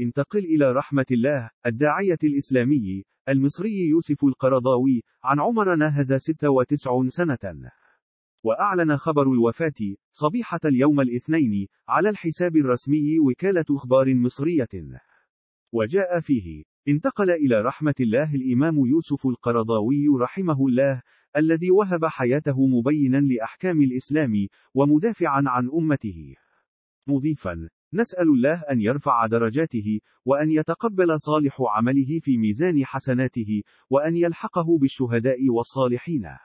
انتقل إلى رحمة الله الداعية الإسلامي المصري يوسف القرضاوي عن عمر ناهز 96 سنة وأعلن خبر الوفاة صبيحة اليوم الاثنين على الحساب الرسمي وكالة أخبار مصرية وجاء فيه انتقل إلى رحمة الله الإمام يوسف القرضاوي رحمه الله الذي وهب حياته مبينا لأحكام الإسلام ومدافعا عن أمته مضيفا نسأل الله أن يرفع درجاته، وأن يتقبل صالح عمله في ميزان حسناته، وأن يلحقه بالشهداء والصالحين.